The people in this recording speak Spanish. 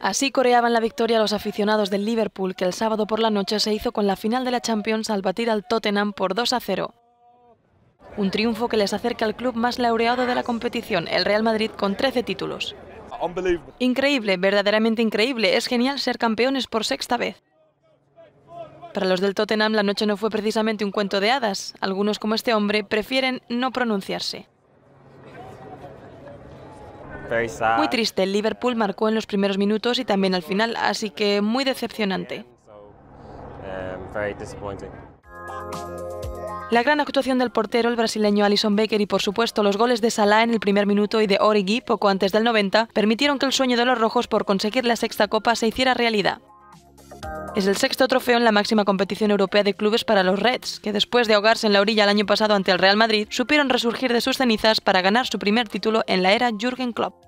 Así coreaban la victoria los aficionados del Liverpool, que el sábado por la noche se hizo con la final de la Champions al batir al Tottenham por 2 a 0. Un triunfo que les acerca al club más laureado de la competición, el Real Madrid, con 13 títulos. Increíble, verdaderamente increíble. Es genial ser campeones por sexta vez. Para los del Tottenham la noche no fue precisamente un cuento de hadas. Algunos como este hombre prefieren no pronunciarse. Muy triste, el Liverpool marcó en los primeros minutos y también al final, así que muy decepcionante. Um, la gran actuación del portero, el brasileño Alison Becker y por supuesto los goles de Salah en el primer minuto y de Origi poco antes del 90 permitieron que el sueño de los rojos por conseguir la sexta copa se hiciera realidad. Es el sexto trofeo en la máxima competición europea de clubes para los Reds, que después de ahogarse en la orilla el año pasado ante el Real Madrid, supieron resurgir de sus cenizas para ganar su primer título en la era Jürgen Klopp.